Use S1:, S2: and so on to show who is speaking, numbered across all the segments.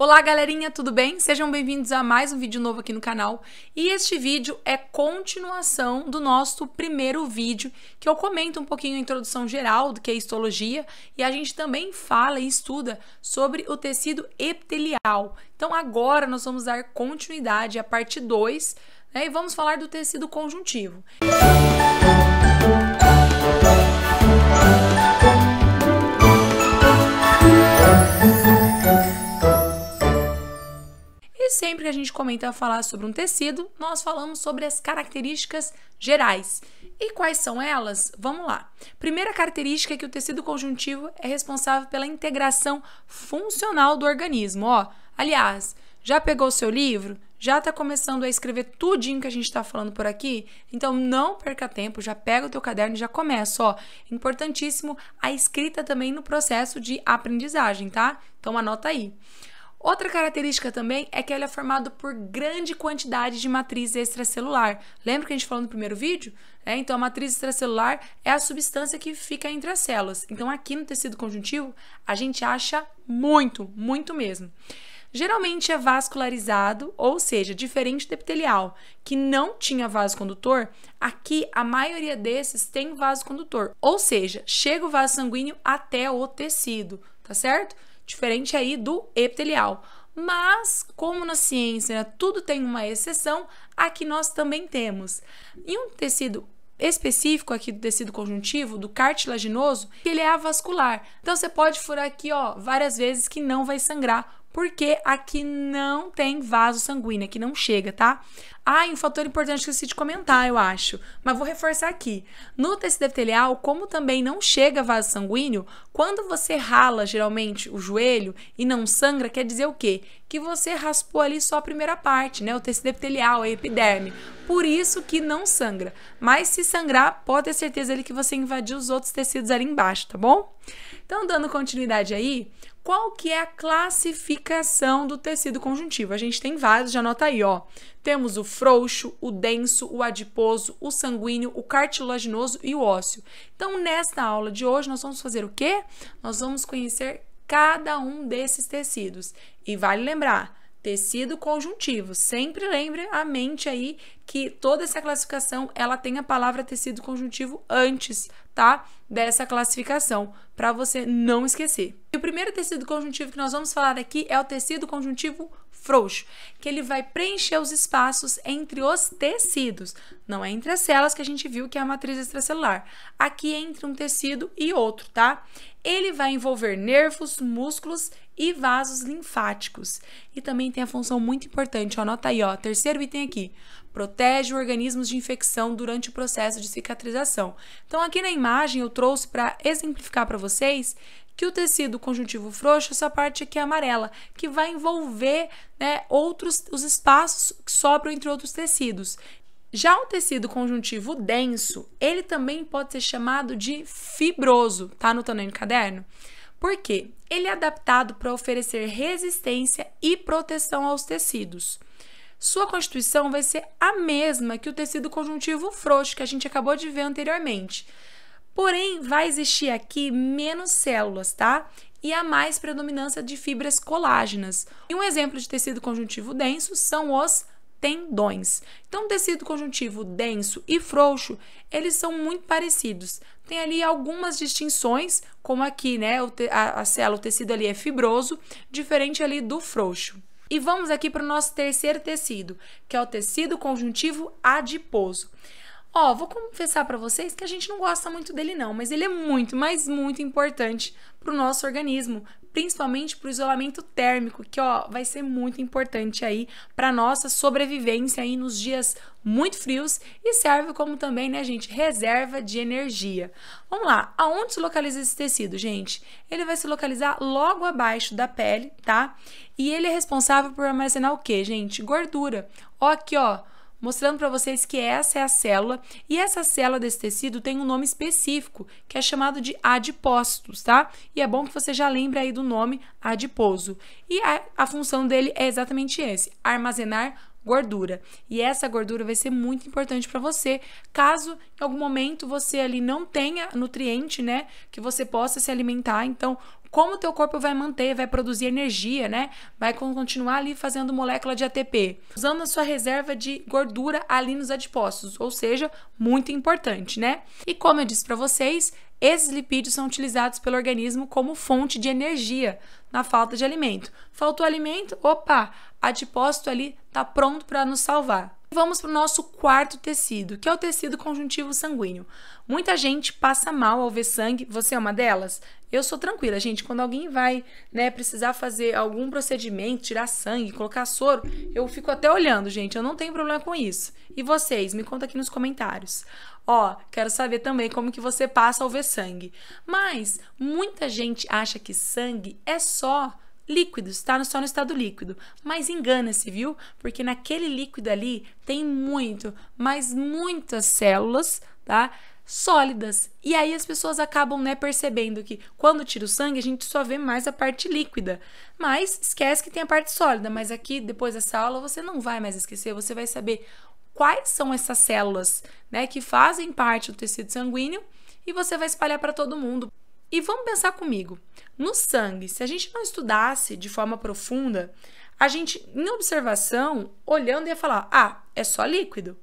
S1: Olá, galerinha, tudo bem? Sejam bem-vindos a mais um vídeo novo aqui no canal. E este vídeo é continuação do nosso primeiro vídeo, que eu comento um pouquinho a introdução geral do que é histologia, e a gente também fala e estuda sobre o tecido epitelial. Então, agora nós vamos dar continuidade à parte 2, né, e vamos falar do tecido conjuntivo. Música sempre que a gente comenta falar sobre um tecido, nós falamos sobre as características gerais. E quais são elas? Vamos lá. Primeira característica é que o tecido conjuntivo é responsável pela integração funcional do organismo. Ó, aliás, já pegou o seu livro? Já está começando a escrever tudinho que a gente está falando por aqui? Então não perca tempo, já pega o teu caderno e já começa, ó. Importantíssimo a escrita também no processo de aprendizagem, tá? Então anota aí. Outra característica também é que ela é formada por grande quantidade de matriz extracelular. Lembra que a gente falou no primeiro vídeo? É, então, a matriz extracelular é a substância que fica entre as células. Então, aqui no tecido conjuntivo, a gente acha muito, muito mesmo. Geralmente é vascularizado, ou seja, diferente do epitelial, que não tinha vaso condutor, aqui a maioria desses tem vaso condutor, ou seja, chega o vaso sanguíneo até o tecido, tá certo? diferente aí do epitelial. Mas, como na ciência né, tudo tem uma exceção, aqui nós também temos. E um tecido específico aqui do tecido conjuntivo, do cartilaginoso, ele é avascular. Então você pode furar aqui, ó, várias vezes que não vai sangrar, porque aqui não tem vaso sanguíneo, aqui não chega, tá? Ah, e um fator importante que eu esqueci de comentar, eu acho, mas vou reforçar aqui. No tecido epitelial, como também não chega vaso sanguíneo, quando você rala geralmente o joelho e não sangra, quer dizer o quê? Que você raspou ali só a primeira parte, né? O tecido epitelial, a epiderme. Por isso que não sangra. Mas se sangrar, pode ter certeza ali que você invadiu os outros tecidos ali embaixo, tá bom? Então, dando continuidade aí, qual que é a classificação do tecido conjuntivo. A gente tem vários, já anota aí, ó. Temos o frouxo, o denso, o adiposo, o sanguíneo, o cartilaginoso e o ósseo. Então, nesta aula de hoje, nós vamos fazer o quê? Nós vamos conhecer cada um desses tecidos. E vale lembrar, tecido conjuntivo. Sempre lembre a mente aí que toda essa classificação ela tem a palavra tecido conjuntivo antes, tá? Dessa classificação, para você não esquecer. E o primeiro tecido conjuntivo que nós vamos falar aqui é o tecido conjuntivo frouxo, que ele vai preencher os espaços entre os tecidos, não é entre as células que a gente viu que é a matriz extracelular. Aqui entre um tecido e outro, tá? Ele vai envolver nervos, músculos e vasos linfáticos. E também tem a função muito importante, ó, anota aí, ó, terceiro item aqui. Protege organismos de infecção durante o processo de cicatrização. Então aqui na imagem eu trouxe para exemplificar para vocês que o tecido conjuntivo frouxo, essa parte aqui é amarela, que vai envolver né, outros os espaços que sobram entre outros tecidos. Já o tecido conjuntivo denso, ele também pode ser chamado de fibroso, tá anotando aí no caderno? Por quê? Ele é adaptado para oferecer resistência e proteção aos tecidos. Sua constituição vai ser a mesma que o tecido conjuntivo frouxo que a gente acabou de ver anteriormente. Porém, vai existir aqui menos células, tá? E a mais predominância de fibras colágenas. E um exemplo de tecido conjuntivo denso são os tendões. Então, tecido conjuntivo denso e frouxo, eles são muito parecidos. Tem ali algumas distinções, como aqui, né? A, a célula, o tecido ali é fibroso, diferente ali do frouxo. E vamos aqui para o nosso terceiro tecido, que é o tecido conjuntivo adiposo. Ó, oh, vou confessar para vocês que a gente não gosta muito dele não, mas ele é muito, mas muito importante para o nosso organismo, principalmente para o isolamento térmico, que ó, vai ser muito importante aí para nossa sobrevivência aí nos dias muito frios e serve como também, né, gente, reserva de energia. Vamos lá, aonde se localiza esse tecido, gente? Ele vai se localizar logo abaixo da pele, tá? E ele é responsável por armazenar o quê, gente? Gordura. Ó aqui, ó, mostrando para vocês que essa é a célula e essa célula desse tecido tem um nome específico, que é chamado de adipócitos, tá? E é bom que você já lembre aí do nome adiposo. E a, a função dele é exatamente esse, armazenar gordura. E essa gordura vai ser muito importante para você, caso em algum momento você ali não tenha nutriente, né, que você possa se alimentar. Então, como o teu corpo vai manter, vai produzir energia, né? Vai continuar ali fazendo molécula de ATP, usando a sua reserva de gordura ali nos adipócitos, ou seja, muito importante, né? E como eu disse para vocês, esses lipídios são utilizados pelo organismo como fonte de energia na falta de alimento. Faltou alimento? Opa, adipócito ali tá pronto para nos salvar. Vamos para o nosso quarto tecido, que é o tecido conjuntivo sanguíneo. Muita gente passa mal ao ver sangue, você é uma delas? Eu sou tranquila, gente. Quando alguém vai né, precisar fazer algum procedimento, tirar sangue, colocar soro, eu fico até olhando, gente. Eu não tenho problema com isso. E vocês? Me conta aqui nos comentários. Ó, quero saber também como que você passa ao ver sangue. Mas muita gente acha que sangue é só líquido, está só no estado líquido. Mas engana-se, viu? Porque naquele líquido ali tem muito, mas muitas células, tá? Sólidas. E aí as pessoas acabam, né, percebendo que quando tira o sangue, a gente só vê mais a parte líquida. Mas esquece que tem a parte sólida, mas aqui depois dessa aula você não vai mais esquecer, você vai saber quais são essas células, né, que fazem parte do tecido sanguíneo e você vai espalhar para todo mundo. E vamos pensar comigo. No sangue, se a gente não estudasse de forma profunda, a gente, em observação, olhando, ia falar: ah, é só líquido,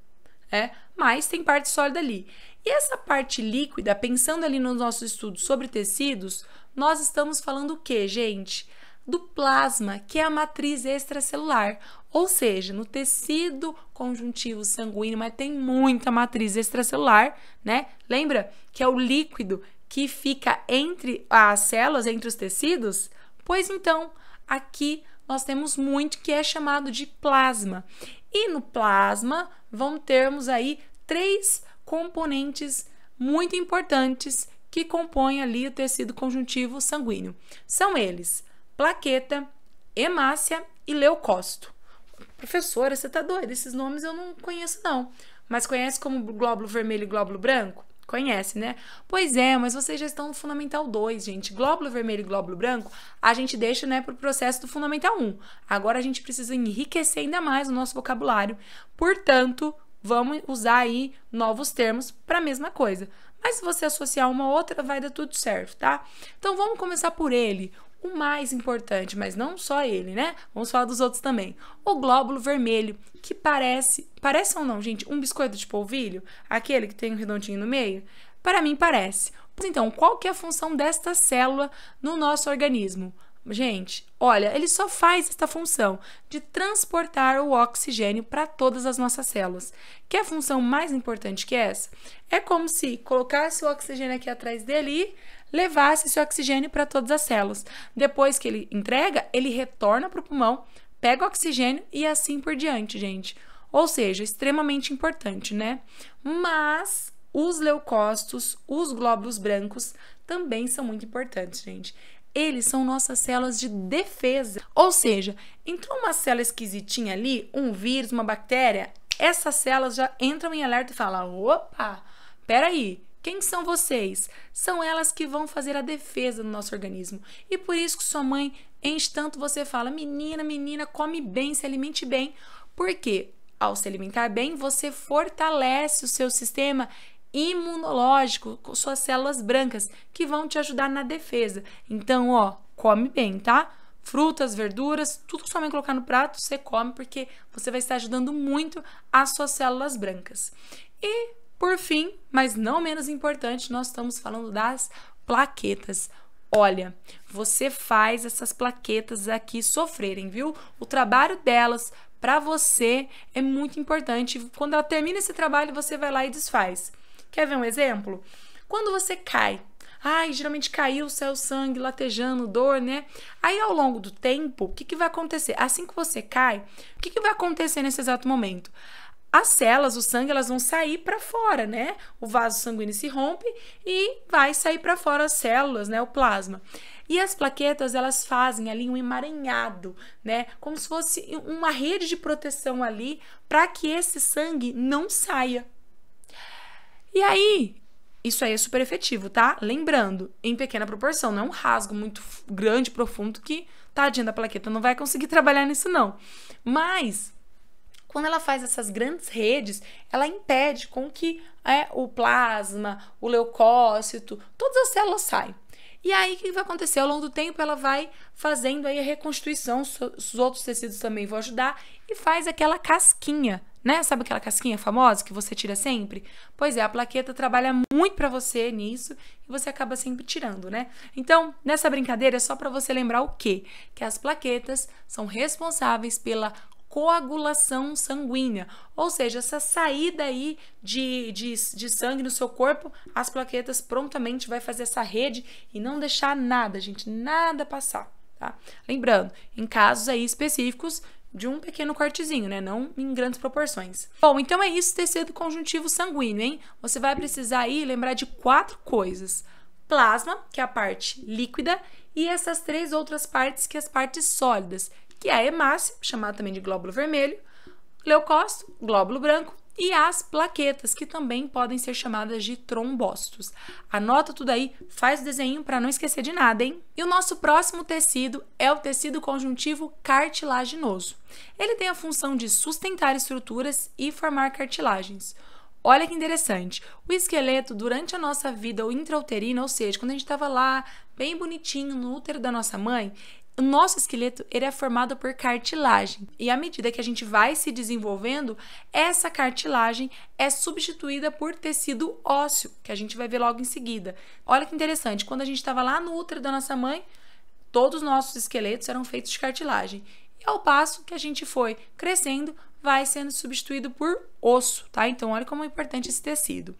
S1: é, mas tem parte sólida ali. E essa parte líquida, pensando ali nos nossos estudos sobre tecidos, nós estamos falando o que, gente? Do plasma, que é a matriz extracelular, ou seja, no tecido conjuntivo sanguíneo, mas tem muita matriz extracelular, né? Lembra que é o líquido que fica entre as células, entre os tecidos, pois então aqui nós temos muito que é chamado de plasma. E no plasma vão termos aí três componentes muito importantes que compõem ali o tecido conjuntivo sanguíneo. São eles plaqueta, hemácia e leucócito. Professora, você tá doida? Esses nomes eu não conheço não. Mas conhece como glóbulo vermelho e glóbulo branco? Conhece, né? Pois é, mas vocês já estão no Fundamental 2, gente. Glóbulo vermelho e glóbulo branco, a gente deixa né, para o processo do Fundamental 1. Agora a gente precisa enriquecer ainda mais o nosso vocabulário. Portanto, vamos usar aí novos termos para a mesma coisa. Mas se você associar uma outra, vai dar tudo certo, tá? Então vamos começar por ele, o mais importante, mas não só ele, né? Vamos falar dos outros também. O glóbulo vermelho, que parece, parece ou não, gente, um biscoito de polvilho, aquele que tem um redondinho no meio, para mim parece. Então, qual que é a função desta célula no nosso organismo? Gente, olha, ele só faz esta função de transportar o oxigênio para todas as nossas células. Que é a função mais importante que essa? É como se colocasse o oxigênio aqui atrás dele e levasse esse oxigênio para todas as células. Depois que ele entrega, ele retorna para o pulmão, pega o oxigênio e assim por diante, gente. Ou seja, extremamente importante, né? Mas os leucócitos, os glóbulos brancos também são muito importantes, gente. Eles são nossas células de defesa. Ou seja, entrou uma célula esquisitinha ali, um vírus, uma bactéria, essas células já entram em alerta e falam: opa, peraí, quem são vocês? São elas que vão fazer a defesa do nosso organismo. E por isso que sua mãe enche tanto você fala: menina, menina, come bem, se alimente bem. Porque ao se alimentar bem, você fortalece o seu sistema imunológico com suas células brancas, que vão te ajudar na defesa. Então, ó, come bem, tá? frutas, verduras, tudo que sua mãe colocar no prato, você come, porque você vai estar ajudando muito as suas células brancas. E por fim, mas não menos importante, nós estamos falando das plaquetas. Olha, você faz essas plaquetas aqui sofrerem, viu? O trabalho delas para você é muito importante. Quando ela termina esse trabalho, você vai lá e desfaz. Quer ver um exemplo? Quando você cai, ai, geralmente caiu, saiu sangue, latejando, dor, né? Aí ao longo do tempo, o que, que vai acontecer? Assim que você cai, o que, que vai acontecer nesse exato momento? as células, o sangue, elas vão sair para fora, né? O vaso sanguíneo se rompe e vai sair para fora as células, né? O plasma. E as plaquetas, elas fazem ali um emaranhado, né? Como se fosse uma rede de proteção ali para que esse sangue não saia. E aí, isso aí é super efetivo, tá? Lembrando, em pequena proporção, não é um rasgo muito grande, profundo, que tadinha da plaqueta não vai conseguir trabalhar nisso, não. Mas quando ela faz essas grandes redes, ela impede com que é, o plasma, o leucócito, todas as células saiam. E aí, o que vai acontecer? Ao longo do tempo, ela vai fazendo aí a reconstituição, os outros tecidos também vão ajudar, e faz aquela casquinha, né? Sabe aquela casquinha famosa que você tira sempre? Pois é, a plaqueta trabalha muito para você nisso, e você acaba sempre tirando, né? Então, nessa brincadeira, é só para você lembrar o quê? Que as plaquetas são responsáveis pela coagulação sanguínea, ou seja, essa saída aí de, de, de sangue no seu corpo, as plaquetas prontamente vai fazer essa rede e não deixar nada, gente, nada passar, tá? Lembrando, em casos aí específicos, de um pequeno cortezinho, né? Não em grandes proporções. Bom, então é isso tecido conjuntivo sanguíneo, hein? Você vai precisar aí lembrar de quatro coisas: plasma, que é a parte líquida, e essas três outras partes, que é as partes sólidas, que é a hemácia, chamada também de glóbulo vermelho, leucócito, glóbulo branco e as plaquetas, que também podem ser chamadas de trombócitos. Anota tudo aí, faz o desenho para não esquecer de nada, hein? E o nosso próximo tecido é o tecido conjuntivo cartilaginoso. Ele tem a função de sustentar estruturas e formar cartilagens. Olha que interessante. O esqueleto, durante a nossa vida intrauterina, ou seja, quando a gente estava lá, bem bonitinho, no útero da nossa mãe, o nosso esqueleto ele é formado por cartilagem e à medida que a gente vai se desenvolvendo, essa cartilagem é substituída por tecido ósseo, que a gente vai ver logo em seguida. Olha que interessante, quando a gente estava lá no útero da nossa mãe, todos os nossos esqueletos eram feitos de cartilagem. E ao passo que a gente foi crescendo, vai sendo substituído por osso, tá? Então olha como é importante esse tecido.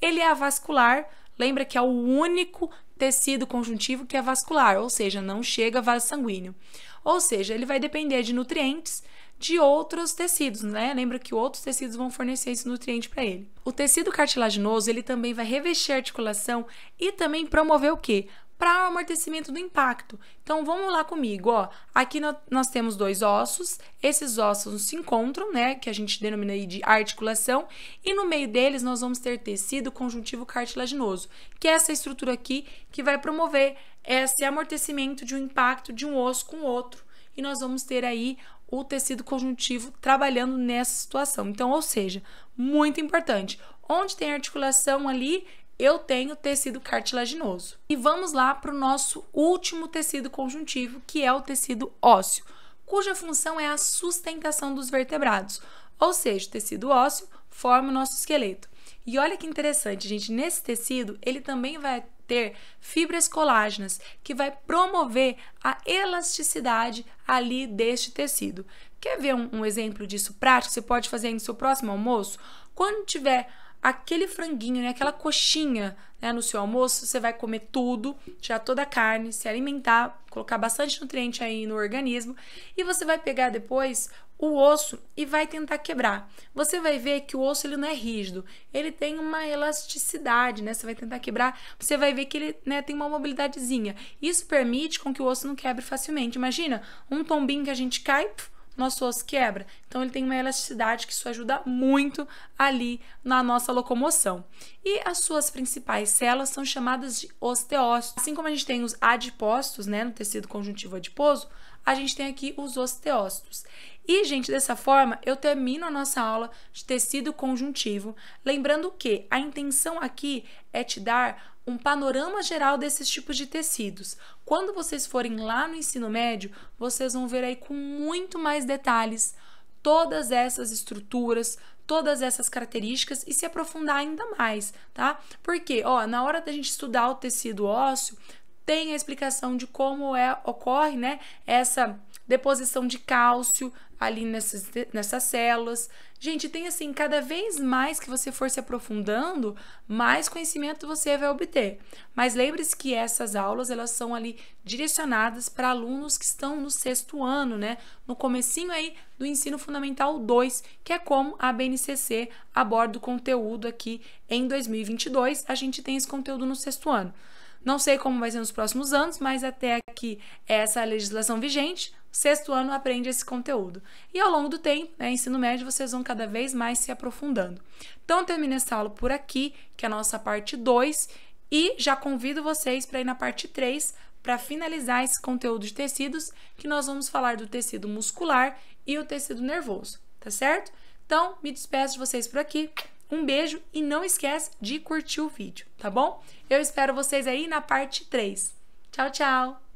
S1: Ele é avascular, lembra que é o único tecido conjuntivo que é vascular, ou seja, não chega a vaso sanguíneo. Ou seja, ele vai depender de nutrientes de outros tecidos, né? Lembra que outros tecidos vão fornecer esse nutriente para ele. O tecido cartilaginoso, ele também vai revestir a articulação e também promover o quê? para o amortecimento do impacto. Então vamos lá comigo, ó. Aqui no, nós temos dois ossos, esses ossos se encontram, né, que a gente denomina aí de articulação, e no meio deles nós vamos ter tecido conjuntivo cartilaginoso, que é essa estrutura aqui que vai promover esse amortecimento de um impacto de um osso com o outro. E nós vamos ter aí o tecido conjuntivo trabalhando nessa situação. Então, ou seja, muito importante. Onde tem articulação ali, eu tenho tecido cartilaginoso. E vamos lá para o nosso último tecido conjuntivo, que é o tecido ósseo, cuja função é a sustentação dos vertebrados, ou seja, o tecido ósseo forma o nosso esqueleto. E olha que interessante, gente, nesse tecido ele também vai ter fibras colágenas, que vai promover a elasticidade ali deste tecido. Quer ver um, um exemplo disso prático? Você pode fazer no seu próximo almoço? Quando tiver aquele franguinho, né, aquela coxinha né, no seu almoço, você vai comer tudo, tirar toda a carne, se alimentar, colocar bastante nutriente aí no organismo e você vai pegar depois o osso e vai tentar quebrar. Você vai ver que o osso ele não é rígido, ele tem uma elasticidade, né? Você vai tentar quebrar, você vai ver que ele né, tem uma mobilidadezinha. Isso permite com que o osso não quebre facilmente. Imagina um tombinho que a gente cai, puf, nosso osso quebra. Então ele tem uma elasticidade que isso ajuda muito ali na nossa locomoção. E as suas principais células são chamadas de osteócitos. Assim como a gente tem os adipócitos, né, no tecido conjuntivo adiposo, a gente tem aqui os osteócitos. E, gente, dessa forma, eu termino a nossa aula de tecido conjuntivo, lembrando que a intenção aqui é te dar um panorama geral desses tipos de tecidos. Quando vocês forem lá no ensino médio, vocês vão ver aí com muito mais detalhes todas essas estruturas, todas essas características e se aprofundar ainda mais, tá? Porque, ó, na hora da gente estudar o tecido ósseo, tem a explicação de como é ocorre, né, essa deposição de cálcio ali nessas, nessas células. Gente, tem assim, cada vez mais que você for se aprofundando, mais conhecimento você vai obter. Mas lembre-se que essas aulas, elas são ali direcionadas para alunos que estão no sexto ano, né? No comecinho aí do ensino fundamental 2, que é como a BNCC aborda o conteúdo aqui em 2022. A gente tem esse conteúdo no sexto ano. Não sei como vai ser nos próximos anos, mas até aqui é essa legislação vigente, sexto ano aprende esse conteúdo. E ao longo do tempo, né, ensino médio, vocês vão cada vez mais se aprofundando. Então, termino essa aula por aqui, que é a nossa parte 2, e já convido vocês para ir na parte 3 para finalizar esse conteúdo de tecidos, que nós vamos falar do tecido muscular e o tecido nervoso, tá certo? Então, me despeço de vocês por aqui. Um beijo e não esquece de curtir o vídeo, tá bom? Eu espero vocês aí na parte 3. Tchau, tchau!